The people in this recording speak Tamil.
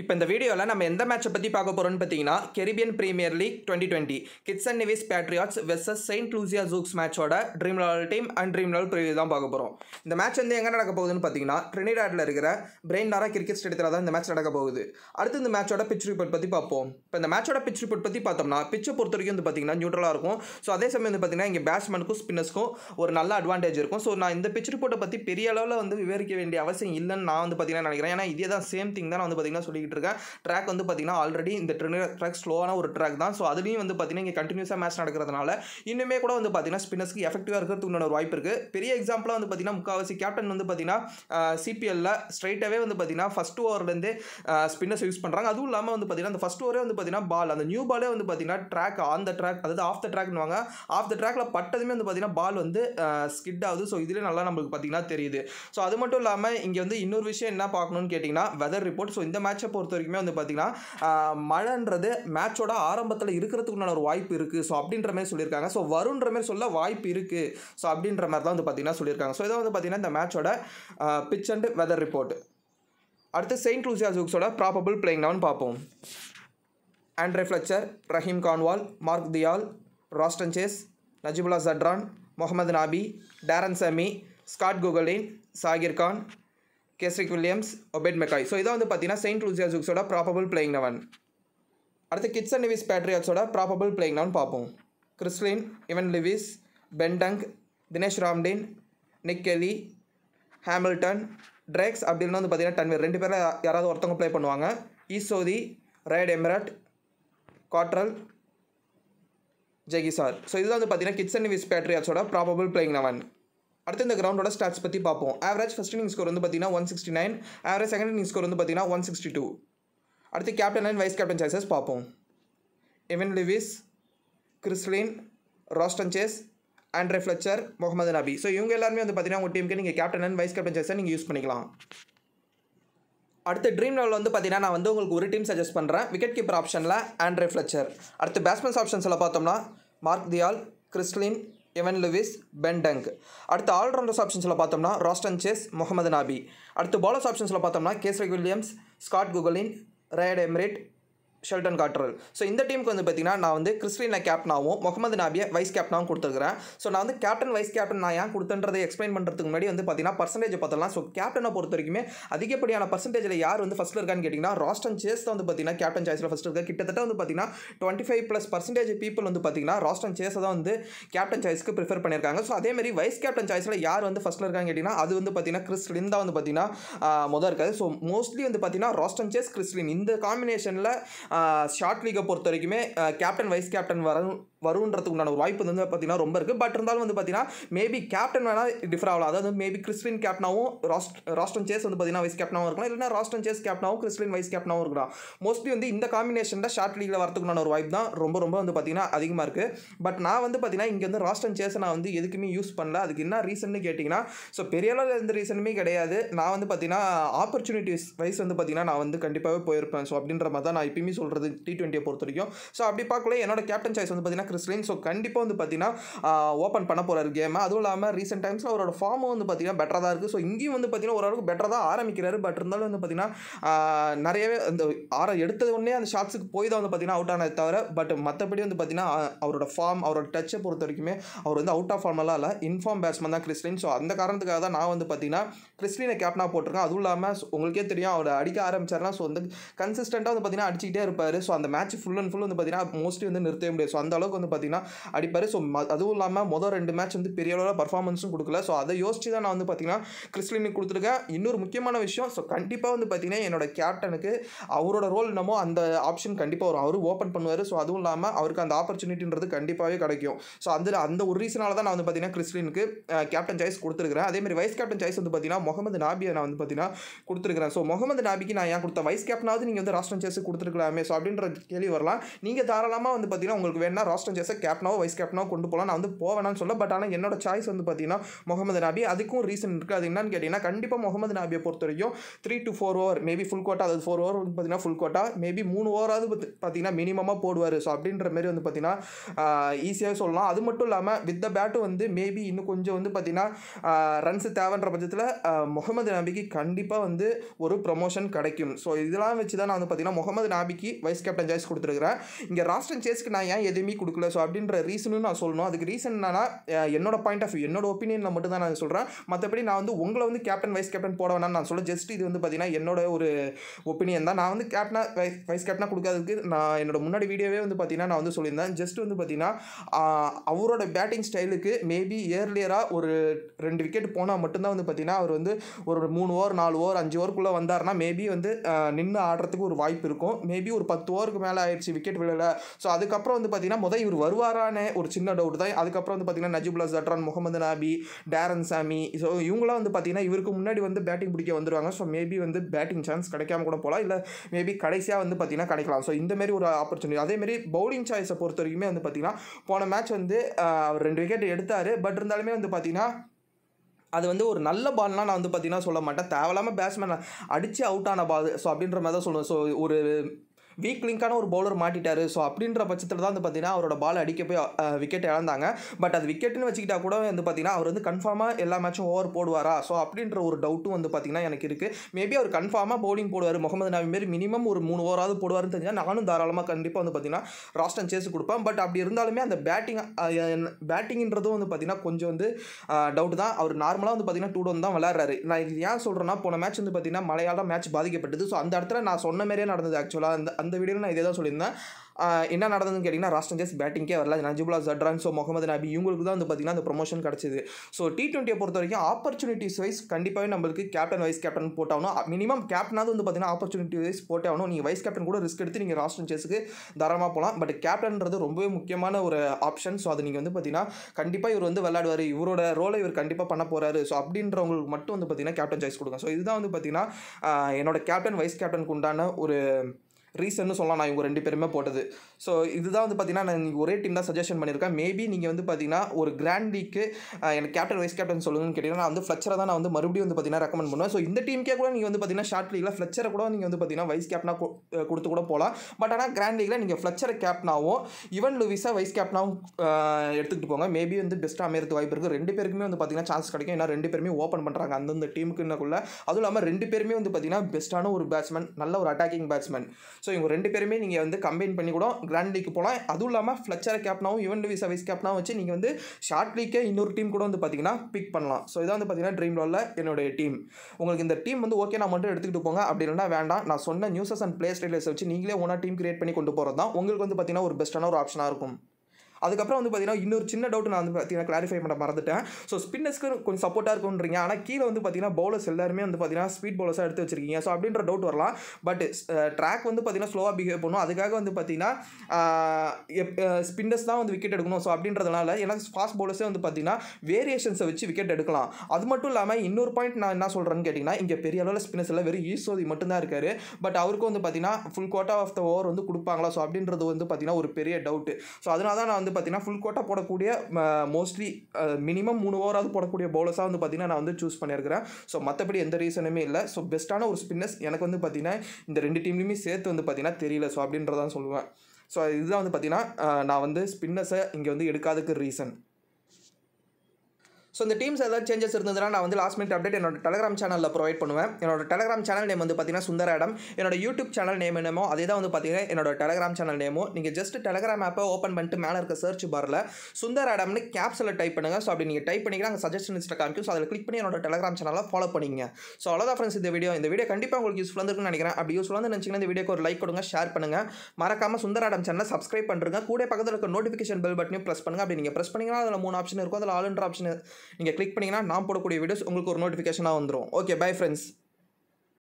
இப்போ இந்த வீடியோவில் நம்ம எந்த மேட்சை பற்றி பார்க்க போகிறோம்னு பார்த்தீங்கன்னா Caribbean Premier League twenty twenty Kitts and Nevis Patriots versus Saint Lucia Zouks மேட்சோட dream eleven team and dream eleven preview தான் பார்க்க போகிறோம் இந்த மேட்ச் வந்து எங்கே நடக்க போகுதுன்னு பார்த்தீங்கன்னா ட்ரினிடாட்டில் இருக்கிற பிரெயின் நாரா கிரிக்கெட் ஸ்டேடியத்தில் தான் இந்த மேட்ச் நடக்க போகுது அடுத்து இந்த மேட்சோட பிச் ரிப்போர்ட் பற்றி பார்ப்போம் இப்போ இந்த மேட்சோட பிச் ரிப்போர்ட் பற்றி பார்த்தோம்னா பிச்சை பொறுத்த வரைக்கும் வந்து பார்த்தீங்கன்னா நியூட்ரலாக இருக்கும் ஸோ அதே சமயம் வந்து பார்த்தீங்கன்னா இங்கே பேட்ஸ்மேனுக்கும் ஸ்பின்னர்ஸ்க்கும் ஒரு நல்ல அட்வான்டேஜ் இருக்கும் ஸோ நான் இந்த பிச் ரிப்போர்ட்டை பற்றி பெரிய அளவில் வந்து விவரிக்க வேண்டிய அவசியம் இல்லைன்னு நான் வந்து பார்த்தீங்கன்னா நினைக்கிறேன் ஏன்னா இதே தான் சேம் திங் தான் வந்து பார்த்தீங்கன்னா சொல்லி நடத்திக்கிட்டு இருக்கேன் ட்ராக் வந்து பார்த்தீங்கன்னா ஆல்ரெடி இந்த ட்ராக் ஸ்லோவான ஒரு ட்ராக் தான் ஸோ அதுலேயும் வந்து பார்த்தீங்கன்னா இங்கே கண்டினியூஸாக மேட்ச் நடக்கிறதுனால இன்னுமே கூட வந்து பார்த்தீங்கன்னா ஸ்பின்னர்ஸ்க்கு எஃபெக்டிவாக இருக்கிறது ஒரு வாய்ப்பு இருக்குது பெரிய எக்ஸாம்பிளாக வந்து பார்த்தீங்கன்னா முக்காவசி கேப்டன் வந்து பார்த்தீங்கன்னா சிபிஎல்ல ஸ்ட்ரைட்டாகவே வந்து பார்த்தீங்கன்னா ஃபஸ்ட் ஓவர்லேருந்து ஸ்பின்னர்ஸ் யூஸ் பண்ணுறாங்க அதுவும் இல்லாமல் வந்து பார்த்தீங்கன்னா அந்த ஃபஸ்ட் ஓவரே வந்து பார்த்தீங்கன்னா பால் அந்த நியூ பாலே வந்து பார்த்தீங்கன்னா ட்ராக் ஆன் த ட்ராக் அதாவது ஆஃப் த ட்ராக்னுவாங்க ஆஃப் த ட்ராக்ல பட்டதுமே வந்து பார்த்தீங்கன்னா பால் வந்து ஸ்கிட் ஆகுது ஸோ இதுலேயே நல்லா நம்மளுக்கு பார்த்தீங்கன்னா தெரியுது ஸோ அது மட்டும் இல்லாமல் இங்கே வந்து இன்னொரு விஷயம் என்ன பார்க்கணும்னு கேட்டிங்கன்னா வெதர் ரிப்போர்ட் ஸோ இந்த மேட்சை பொறுத்த வரைக்குமே வந்து பார்த்தீங்கன்னா மழைன்றது மேட்சோட ஆரம்பத்தில் இருக்கிறதுக்குண்டான ஒரு வாய்ப்பு இருக்குது ஸோ அப்படின்ற மாதிரி சொல்லியிருக்காங்க ஸோ வருன்ற மாதிரி சொல்ல வாய்ப்பு இருக்குது ஸோ அப்படின்ற மாதிரி தான் வந்து பார்த்தீங்கன்னா சொல்லியிருக்காங்க ஸோ இதை வந்து பார்த்திங்கன்னா இந்த மேட்சோட பிச் அண்ட் வெதர் ரிப்போர்ட் அடுத்து செயின்ட் லூசியா ஜூக்ஸோட ப்ராபபிள் பிளேயிங் லெவன் பார்ப்போம் Andre Fletcher Rahkeem Cornwall Mark Deyal Roston Chase Najibullah Zadran Mohammad Nabi Darren Sammy Scott Kuggeleijn Zahir Khan Kesrick Williams Obed McCoy so இதான் வந்து பார்த்தீங்கன்னா செயின்ட் லூசியா ஜூக்ஸோட ப்ராபபிள் பிளேயிங் லெவன் அடுத்து கிட்ஸ் அண்ட் லிவிஸ் பேட்ரியாட்ஸோட ப்ராபபிள் பிளேயிங் லெவன் பார்ப்போம் கிறிஸ்லின் இவன் லிவிஸ் பெண்டங் Dinesh Ramdin Nick Kelly Hamilton Drakes அப்படின்னு வந்து பார்த்தீங்கன்னா டன்வீர் ரெண்டு பேரில் யாராவது ஒருத்தவங்க ப்ளே பண்ணுவாங்க ஈசோதி ரைட் எமிரட் காட்ரல் ஜெகிசார் ஸோ இதுதான் வந்து பார்த்தீங்கன்னா கிட்ஸ் அண்ட் விஸ் பேட்ரியாட்ஸோட ப்ராபபிள் பிளேயிங் லெவன் அடுத்து இந்த கிரவுண்டோட ஸ்டாட்ஸ் பற்றி பார்ப்போம் ஆவரேஜ் ஃபஸ்ட் இன்னிங் ஸ்கோர் வந்து பார்த்தீங்கன்னா one sixty nine average second inning score வந்து பார்த்தீங்கன்னா ஒன் சிக்ஸ்டி டூ அடுத்து captain and vice captain choices பார்ப்போம் Evin Lewis Chris Lynn Roston Chase Andre Fletcher Mohammad Nabi so இவங்க எல்லாருமே வந்து பார்த்தீங்கன்னா உங்கள் டீமுக்கு நீங்கள் கேப்டன் அண்ட் வைஸ் கேப்டன் சாய்ஸை நீங்கள் யூஸ் பண்ணிக்கலாம் அடுத்து ட்ரீம் லெவல் வந்து பார்த்தீங்கன்னா நான் வந்து உங்களுக்கு ஒரு டீம் சஜஸ்ட் பண்ணுறேன் விக்கெட் கீப்பர் ஆப்ஷனில் ஆண்ட்ரே ஃப்ளச்சர் அடுத்து பேட்ஸ்மேன்ஸ் ஆப்ஷன்ஸில் பார்த்தோம்னா மார்க் தியால் கிறிஸ்லின் எவன் லுவிஸ் பெண்டங் அடுத்து ஆல்ரவுண்டர்ஸ் ஆப்ஷன்ஸில் பார்த்தோம்னா ராஸ்டன் செஸ் முகமது நாபி அடுத்து பாலர்ஸ் ஆப்ஷன்ஸில் பார்த்தோம்னா Kesrick Williams Scott Kuggeleijn Rayad Emrit Sheldon Cottrell so இந்த டீமுக்கு வந்து பார்த்திங்கன்னா நான் வந்து கிறிஸ்டினை கேப்டனாகவும் முகமது நாபியை வைஸ் கேப்டனாகவும் கொடுத்துருக்கிறேன் ஸோ நான் வந்து கேப்டன் வைஸ் கேப்டன் நான் ஏன் கொடுத்துன்றதை எக்ஸ்பிளைன் பண்ணுறதுக்கு முன்னாடி வந்து பார்த்திங்கன்னா பர்சன்டேஜ் பார்த்தலாம் ஸோ கேப்டனை பொறுத்த வரைக்குமே அதிகப்படியான பர்சன்டேஜில் யார் வந்து ஃபஸ்ட்டில் இருக்கான்னு கேட்டிங்கன்னா ராஸ்டன் சேஸ் தான் வந்து பார்த்திங்கன்னா கேப்டன் சாய்ஸில் ஃபஸ்ட் இருக்கா கிட்டத்தட்ட வந்து பார்த்திங்கன்னா twenty five plus percentage people வந்து பார்த்திங்கன்னா ராஸ்டன் சேஸை தான் வந்து கேப்டன் சாய்ஸ்க்கு ப்ரிஃபர் பண்ணியிருக்காங்க ஸோ அதேமாதிரி வைஸ் கேப்டன் சாய்ஸில் யார் வந்து ஃபஸ்ட்டில் இருக்காங்க கேட்டிங்கன்னா அது வந்து பார்த்திங்கன்னா கிறிஸ்லின் தான் வந்து பார்த்திங்கன்னா முதல் இருக்காது ஸோ மோஸ்ட்லி வந்து பார்த்திங்கன்னா ராஸ்டன் சேஸ் கிறிஸ்லின் இந்த காம்பினேஷனில் ஷார்ட் லீகை பொறுத்த வரைக்குமே கேப்டன் வைஸ் கேப்டன் வரும் வருன்றதுக்கு உண்டான ஒரு வாய்ப்பு வந்து பார்த்தீங்கன்னா ரொம்ப இருக்குது பட் இருந்தாலும் வந்து பார்த்தீங்கன்னா மேபி கேப்டன் வேணால் டிஃபர் ஆகலாம் அதாவது மேபி கிறிஸ்டின் கேப்டனாகவும் ராஸ்ட் ராஸ்டன் சேஸ் வந்து பார்த்தீங்கன்னா வைஸ் கேப்டனாகவும் இருக்கலாம் இல்லைனா ராஸ்டன் சேஸ் கேப்டனாகவும் கிறிஸ்டின் வைஸ் கேப்டனாகவும் இருக்கலாம் மோஸ்ட்லி வந்து இந்த காம்பினேஷனில் ஷார்ட் லீகில் வரதுக்குண்டான ஒரு வாய்ப்பு தான் ரொம்ப ரொம்ப வந்து பார்த்திங்கன்னா அதிகமாக இருக்குது பட் நான் வந்து பார்த்தீங்கன்னா இங்கே வந்து ராஸ்டன் சேஸை நான் வந்து எதுக்குமே யூஸ் பண்ணல அதுக்கு என்ன ரீசன்னு கேட்டிங்கன்னா ஸோ பெரிய அளவில் எந்த ரீசனுமே கிடையாது நான் வந்து பார்த்தீங்கன்னா ஆப்பர்ச்சுனிட்டிஸ் வைஸ் வந்து பார்த்திங்கன்னா நான் வந்து கண்டிப்பாகவே போயிருப்பேன் ஸோ அப்படின்ற மாதிரி தான் நான் இப்பயுமே சொல்கிறது டி ட்வெண்ட்டியை பொறுத்த வரைக்கும் ஸோ அப்படி பார்க்கல என்னோட கேப்டன் சாய்ஸ் வந்து பார்த்தீங்கன்னா கிறிஸ்லின் ஸோ கண்டிப்பாக வந்து பார்த்தீங்கன்னா ஓப்பன் பண்ண போகிறார் கேம் அதுவும் இல்லாமல் ரீசெண்ட் டைம்ஸில் அவரோட ஃபார்மும் வந்து பார்த்தீங்கன்னா பெட்டராக தான் இருக்குது ஸோ இங்கேயும் வந்து பார்த்தீங்கன்னா ஓரளவுக்கு பெட்டராக தான் ஆரம்பிக்கிறாரு பட் இருந்தாலும் வந்து பார்த்தீங்கன்னா நிறையவே அந்த ஆற எடுத்த உடனே அந்த ஷாட்ஸுக்கு போய் தான் வந்து பார்த்தீங்கன்னா அவுட் ஆனது தவிர பட் மற்றபடி வந்து பார்த்தீங்கன்னா அவரோட ஃபார்ம் அவரோட டச்சை பொறுத்த வரைக்குமே அவர் வந்து அவுட் ஆஃப் ஃபார்மெல்லாம் இல்லை இன்ஃபார்ம் பேட்ஸ்மேன் தான் கிறிஸ்டின் ஸோ அந்த காரணத்துக்காக தான் நான் வந்து பார்த்தீங்கன்னா கிறிஸ்லினை கேப்டனாக போட்டிருக்கேன் அதுவும் இல்லாமல் உங்களுக்கே தெரியும் அவர் அடிக்க ஆரம்பிச்சார்னா ஸோ வந்து கன்சிஸ்டண்ட்டாக வந்து பார்த்தீங்கன்னா அடிச்சுக்கிட்டே இருப்பார் ஸோ அந்த மேட்ச் ஃபுல் அண்ட் ஃபுல் வந்து பார்த்தீங்கன்னா மோஸ்ட்லி வந்து நிறுத்தவே முடியாது ஸோ அந்த அளவுக்கு வந்து பார்த்தீங்கன்னா அடிப்பார் ஸோ அதுவும் இல்லாமல் மொதல் ரெண்டு மேட்ச் வந்து பெரிய அளவில் பர்ஃபார்மன்ஸும் கொடுக்கல ஸோ அதை யோசிச்சு தான் நான் வந்து பார்த்தீங்கன்னா கிறிஸ்டினுக்கு கொடுத்துருக்கேன் இன்னொரு முக்கியமான விஷயம் ஸோ கண்டிப்பாக வந்து பார்த்தீங்கன்னா என்னோட கேப்டனுக்கு அவரோட ரோல் என்னமோ அந்த ஆப்ஷன் கண்டிப்பாக வரும் அவரும் ஓப்பன் பண்ணுவார் ஸோ அதுவும் இல்லாமல் அவருக்கு அந்த ஆப்பர்ச்சுனிட்டின்றது கண்டிப்பாகவே கிடைக்கும் ஸோ அந்த அந்த ஒரு ரீசனால தான் நான் வந்து பார்த்தீங்கன்னா கிறிஸ்டினுக்கு கேப்டன் சாய்ஸ் கொடுத்துருக்கிறேன் அதேமாதிரி வைஸ் கேப்டன் சாய்ஸ் வந்து பார்த்தீங்கன்னா முகமது நாபியை நான் வந்து பார்த்தீங்கன்னா கொடுத்துருக்கிறேன் ஸோ முகமது நாபிக்கு நான் ஏன் கொடுத்தேன் வைஸ் கேப்டனாவது நீங்கள் வந்து ராஷ்டன் சாய்ஸ் கொடுத்துருக்கலாம் ரமேஷ் ஸோ அப்படின்ற கேள்வி வரலாம் நீங்கள் தாராளமாக வந்து பார்த்தீங்கன்னா உங்களுக்கு வேணா ராஸ்டன் ஜெஸை கேப்டனாவோ வைஸ் கேப்டனாவோ கொண்டு போகலாம் நான் வந்து போவேணான்னு சொல்ல பட் ஆனால் என்னோட சாய்ஸ் வந்து பார்த்தீங்கன்னா முகமது நபி அதுக்கும் ரீசன் இருக்குது அது என்னன்னு கேட்டிங்கன்னா கண்டிப்பாக முகமது நபியை பொறுத்த வரைக்கும் three to four over maybe full quota அது ஃபோர் ஓவர் வந்து பார்த்தீங்கன்னா ஃபுல் கோட்டா மேபி மூணு பார்த்து பார்த்தீங்கன்னா மினிமமாக போடுவார் ஸோ அப்படின்ற மாரி வந்து பார்த்தீங்கன்னா ஈஸியாக சொல்லலாம் அது மட்டும் இல்லாமல் வித் த பேட்டும் வந்து மேபி இன்னும் கொஞ்சம் வந்து பார்த்தீங்கன்னா ரன்ஸ் தேவைன்ற பட்சத்தில் முகமது நபிக்கு கண்டிப்பாக வந்து ஒரு ப்ரொமோஷன் கிடைக்கும் ஸோ இதெல்லாம் வச்சு தான் நான் வந்து பார்த்தீங்கன்னா முகமது நாபிக்கு ராஷ்டன்க்கு வைஸ் கேப்டன் சாய்ஸ் கொடுத்துருக்குறேன் இங்கே ராஷ்டன் சேஸ்க்கு நான் ஏன் எதுவுமே கொடுக்கல ஸோ அப்படின்ற ரீசனும் நான் சொல்லணும் அதுக்கு ரீசன் என்னன்னா என்னோட பாயிண்ட் ஆஃப் வியூ என்னோட ஒப்பீனியன் மட்டும் தான் நான் சொல்கிறேன் மற்றபடி நான் வந்து உங்களை வந்து கேப்டன் வைஸ் கேப்டன் போட வேணாம்னு நான் சொல்ல ஜஸ்ட் இது வந்து பார்த்தீங்கன்னா என்னோட ஒரு ஒப்பீனியன் தான் நான் வந்து கேப்டனா வைஸ் வைஸ் கேப்டனாக கொடுக்காததுக்கு நான் என்னோட முன்னாடி வீடியோவே வந்து பார்த்தீங்கன்னா நான் வந்து சொல்லியிருந்தேன் ஜஸ்ட் வந்து பார்த்தீங்கன்னா அவரோட பேட்டிங் ஸ்டைலுக்கு மேபி ஏர்லியராக ஒரு ரெண்டு விக்கெட் போனால் மட்டும்தான் வந்து பார்த்தீங்கன்னா அவர் வந்து ஒரு மூணு ஓவர் நாலு ஓவர் அஞ்சு ஓவருக்குள்ளே வந்தார்னா மேபி வந்து நின்று ஆடுறதுக்கு ஒரு வாய்ப்பு இருக்கும் மேபி ஒரு பத்து ஓவருக்கு மேலே ஆயிடுச்சு விக்கெட் விழல ஸோ அதுக்கப்புறம் வந்து பார்த்தீங்கன்னா முதல் இவர் வருவாரானே ஒரு சின்ன டவுட் தான் அதுக்கப்புறம் வந்து பார்த்தீங்கன்னா நஜிபுல்லா ஜட்ரான் முகமது நாபி டேரன் சாமி ஸோ இவங்களாம் வந்து பார்த்தீங்கன்னா இவருக்கு முன்னாடி வந்து பேட்டிங் பிடிக்க வந்துருவாங்க ஸோ மேபி வந்து பேட்டிங் சான்ஸ் கிடைக்காம கூட போகலாம் இல்லை மேபி கடைசியாக வந்து பார்த்தீங்கன்னா கிடைக்கலாம் ஸோ இந்தமாரி ஒரு ஆப்பர்ச்சுனிட்டி அதேமாரி பவுலிங் சாய்ஸை பொறுத்த வரைக்குமே வந்து பார்த்தீங்கன்னா போன மேட்ச் வந்து அவர் ரெண்டு விக்கெட் எடுத்தார் பட் இருந்தாலுமே வந்து பார்த்தீங்கன்னா அது வந்து ஒரு நல்ல பால்லாம் நான் வந்து பார்த்தீங்கன்னா சொல்ல மாட்டேன் தேவையில்லாமல் பேட்ஸ்மேன் அடித்து அவுட் ஆன பால் ஸோ அப்படின்ற மாதிரி தான் சொல்லுவேன் ஸோ ஒரு வீக் லிங்கான ஒரு பவுலர் மாட்டிட்டாரு ஸோ அப்படின்ற பட்சத்தில் தான் வந்து பார்த்தீங்கன்னா அவரோட பால் அடிக்க போய் விக்கெட் இழந்தாங்க பட் அது விக்கெட்டுன்னு வச்சுக்கிட்டா கூட வந்து பார்த்தீங்கன்னா அவர் வந்து கன்ஃபார்மாக எல்லா மேட்சும் ஓவர் போடுவாரா ஸோ அப்படின்ற ஒரு டவுட்டும் வந்து பார்த்தீங்கன்னா எனக்கு இருக்குது மேபி அவர் கன்ஃபார்மாக பவுலிங் போடுவார் முகமது நபி மாரி மினிமம் ஒரு மூணு ஓவராவது போடுவார்னு தெரிஞ்சால் நானும் தாராளமாக கண்டிப்பாக வந்து பார்த்தீங்கன்னா ராஸ்டன் சேஸ் கொடுப்பேன் பட் அப்படி இருந்தாலுமே அந்த பேட்டிங் பேட்டிங்கிறதும் வந்து பார்த்தீங்கன்னா கொஞ்சம் வந்து டவுட் தான் அவர் நார்மலாக வந்து பார்த்தீங்கன்னா டூ டவுன் தான் விளாட்றாரு நான் இது ஏன் சொல்கிறேன்னா போன மேட்ச் வந்து பார்த்தீங்கன்னா மலையாளம் மேட்ச் பாதிக்கப்பட்டது ஸோ அந்த இடத்துல நான் சொன்ன மாதிரியே நடந்தது ஆக்சுவலாக அந்த அந்த வீடியோவில் நான் இதே தான் சொல்லியிருந்தேன் என்ன நடந்ததுன்னு கேட்டிங்கன்னா ராஷ்டஞ்சஸ் பேட்டிங்கே வரல நஜிபுலா ஜட்ரான் ஸோ முகமது நபி இவங்களுக்கு தான் வந்து பார்த்திங்கன்னா அந்த ப்ரொமோஷன் கிடச்சிது ஸோ டி டுவெண்ட்டியை பொறுத்த வரைக்கும் ஆப்பர்ச்சுனிட்டிஸ் வைஸ் கண்டிப்பாகவே நம்மளுக்கு கேப்டன் வைஸ் கேப்டன் போட்டாகணும் மினிமம் கேப்டனாவது வந்து பார்த்திங்கன்னா ஆப்பர்ச்சுனிட்டி வைஸ் போட்டே ஆகணும் நீங்கள் வைஸ் கேப்டன் கூட ரிஸ்க் எடுத்து நீங்கள் ராஷ்டஞ்சஸ்க்கு தரமாக போகலாம் பட் கேப்டன்றது ரொம்பவே முக்கியமான ஒரு ஆப்ஷன் ஸோ அது நீங்கள் வந்து பார்த்திங்கன்னா கண்டிப்பாக இவர் வந்து விளையாடுவார் இவரோட ரோலை இவர் கண்டிப்பாக பண்ண போகிறாரு ஸோ அப்படின்றவங்களுக்கு மட்டும் வந்து பார்த்திங்கன்னா கேப்டன் சாய்ஸ் கொடுக்கும் ஸோ இதுதான் வந்து பார்த்திங்கன்னா என்னோட கேப்டன் வைஸ் கேப்டனுக்கு உண்டான ஒரு ரீசன் சொல்லலாம் நான் இவங்க ரெண்டு பேருமே போட்டது ஸோ இதுதான் வந்து பார்த்தீங்கன்னா நான் ஒரே டீம் தான் சஜஷன் பண்ணியிருக்கேன் மேபி நீங்கள் வந்து பார்த்தீங்கன்னா ஒரு கிராண்ட் லீக்கு எனக்கு கேப்டன் வைஸ் கேப்டன் சொல்லுங்கன்னு கேட்டிங்கன்னா நான் வந்து ஃப்ளச்சரை தான் நான் வந்து மறுபடியும் வந்து பார்த்தீங்கன்னா ரெக்கமெண்ட் பண்ணுவேன் ஸோ இந்த டீமுக்கே கூட நீங்கள் வந்து பார்த்தீங்கன்னா ஷார்ட் லீக்ல ஃப்ளச்சரை கூட நீங்கள் வந்து பார்த்தீங்கன்னா வைஸ் கேப்டனாக கொடுத்து கூட போகலாம் பட் ஆனால் கிராண்ட் லீகில் நீங்கள் ஃப்ளச்சரை கேப்டனாகவும் ஈவன் லூவிஸாக வைஸ் கேப்டனாகவும் எடுத்துகிட்டு போங்க மேபி வந்து பெஸ்ட்டாக அமையிறது வாய்ப்பு இருக்குது ரெண்டு பேருக்குமே வந்து பார்த்தீங்கன்னா சான்ஸ் கிடைக்கும் ஏன்னா ரெண்டு பேருமே ஓப்பன் பண்ணுறாங்க அந்தந்த டீமுக்குன்னுக்குள்ள அதுவும் இல்லாமல் ரெண்டு பேருமே வந்து பார்த்தீங்கன்னா பெஸ்ட்டான ஒரு பேட்ஸ்மேன் நல்ல ஒரு அட்டாக்கிங் பேட்ஸ்மேன் ஸோ இவங்க ரெண்டு பேருமே நீங்கள் வந்து கம்பைன் பண்ணி கூட கிராண்ட் லீக் போகலாம் அதுவும் இல்லாமல் ஃப்ளச்சர் கேப்னாவும் இவன் விசா வைஸ் கேப்னாவும் வச்சு நீங்கள் வந்து ஷார்ட் லீக்கே இன்னொரு டீம் கூட வந்து பார்த்தீங்கன்னா பிக் பண்ணலாம் ஸோ இதான் வந்து பார்த்தீங்கன்னா ட்ரீம் லோவில் என்னுடைய டீம் உங்களுக்கு இந்த டீம் வந்து ஓகே நான் மட்டும் எடுத்துகிட்டு போங்க அப்படி இல்லைனா வேண்டாம் நான் சொன்ன நியூஸஸ் அண்ட் பிளேஸ் ரிலேஸ் வச்சு நீங்களே ஒன்றா டீம் கிரியேட் பண்ணி கொண்டு போகிறது தான் உங்களுக்கு வந்து பார்த்தீங்கன்னா ஒரு பெஸ்ட்டான ஒரு ஆப்ஷனாக இருக்கும் அதுக்கப்புறம் வந்து பார்த்தீங்கன்னா இன்னொரு சின்ன டவுட் நான் வந்து பார்த்தீங்கன்னா கிளாரிஃபை பண்ண மறந்துட்டேன் ஸோ ஸ்பின்னர்ஸ்க்கு கொஞ்சம் சப்போர்ட்டாக இருக்கும்ன்றீங்க ஆனால் கீழே வந்து பார்த்தீங்கன்னா பவுலர்ஸ் எல்லாருமே வந்து பார்த்தீங்கன்னா ஸ்பீட் பவுலர்ஸாக எடுத்து வச்சிருக்கீங்க ஸோ அப்படின்ற டவுட் வரலாம் பட் ட்ராக் வந்து பார்த்தீங்கன்னா ஸ்லோவாக பிஹேவ் பண்ணும் அதுக்காக வந்து பார்த்தீங்கன்னா ஸ்பின்னர்ஸ் தான் வந்து விக்கெட் எடுக்கணும் ஸோ அப்படின்றதுனால ஏன்னா ஃபாஸ்ட் பவுலர்ஸே வந்து பார்த்தீங்கன்னா வேரியேஷன்ஸை வச்சு விக்கெட் எடுக்கலாம் அது மட்டும் இல்லாமல் இன்னொரு பாயிண்ட் நான் என்ன சொல்கிறேன்னு கேட்டிங்கன்னா இங்கே பெரிய அளவில் ஸ்பின்னர்ஸ் எல்லாம் வெறும் ஈஸ்வதி மட்டும்தான் இருக்காரு பட் அவருக்கும் வந்து பார்த்தீங்கன்னா full quota of the over வந்து கொடுப்பாங்களா ஸோ அப்படின்றது வந்து பார்த்தீங்கன்னா ஒரு பெரிய டவுட் ஸோ அதனால தான் நான் வந்து பார்த்தீங்கன்னா ஃபுல் கோட்டை போடக்கூடிய மோஸ்ட்லி மினிமம் மூணு ஓவராவது போடக்கூடிய பவுலர்ஸாக வந்து பார்த்தீங்கன்னா நான் வந்து சூஸ் பண்ணியிருக்கிறேன் ஸோ மற்றபடி எந்த ரீசனுமே இல்லை ஸோ பெஸ்ட்டான ஒரு ஸ்பின்னர்ஸ் எனக்கு வந்து பார்த்தீங்கன்னா இந்த ரெண்டு டீம்லேயுமே சேர்த்து வந்து பார்த்தீங்கன்னா தெரியல ஸோ அப்படின்றதான் சொல்லுவேன் ஸோ இதுதான் வந்து பார்த்தீங்கன்னா நான் வந்து ஸ்பின்னர்ஸை இங்கே வந்து எடுக்காததுக்கு ரீசன் ஸோ இந்த டீம்ஸ் ஏதாவது சேஞ்சஸ் இருந்ததுன்னா நான் வந்து லாஸ்ட் மினிட் அப்டேட் என்னோட டெலகிராம் சேனலில் ப்ரொவைட் பண்ணுவேன் என்னோட டெலகிராம் சேனல் நேம் வந்து பார்த்தீங்கன்னா சுந்தர இடம் என்னோட யூடியூப் சேனல் நேம் என்னமோ அதே தான் வந்து பார்த்தீங்கன்னா என்னோட டெலகிராம் சேனல் நேமும் நீங்கள் ஜஸ்ட் டெலகிராம் ஆப்பை ஓப்பன் பண்ணிட்டு மேலே இருக்க சர்ச் பாரில் சுந்தர இடம்னு கேப்ஸில் டைப் பண்ணுங்கள் ஸோ அப்படி நீங்கள் டைப் பண்ணிக்கிறாங்க சஜஷன் லிஸ்ட்டில் காமிக்கும் ஸோ அதில் கிளிக் பண்ணி என்னோட டெலகிராம் சேனலை ஃபாலோ பண்ணிங்க ஸோ அவ்வளோதான் ஃப்ரெண்ட்ஸ் இந்த வீடியோ இந்த வீடியோ கண்டிப்பாக உங்களுக்கு யூஸ்ஃபுல்லாக இருக்குன்னு நினைக்கிறேன் அப்படி யூஸ்ஃபுல்லாக நினச்சிங்கன்னா இந்த வீடியோக்கு ஒரு லைக் கொடுங்க ஷேர் பண்ணுங்கள் மறக்காமல் இடம் சேனலை சப்ஸ்கிரைப் பண்ணுறங்க கூட பக்கத்தில் இருக்க நோட்டிஃபிகேஷன் பெல் பட்டனையும் ப்ரெஸ் பண்ணுங்கள் அப்படி நீங்கள் ப்ரெஸ் பண்ணிங்கன்னா அதில் மூணு ஆப்ஷன் இருக்கும் அதில் ஆளுன்ற ஆப்ஷன் நீங்கள் கிளிக் பண்ணிங்கன்னா நான் போடக்கூடிய வீடியோஸ் உங்களுக்கு ஒரு நோட்டிஃபிகேஷனாக வந்துடும் ஓகே பை ஃப்ரெண்ட்ஸ்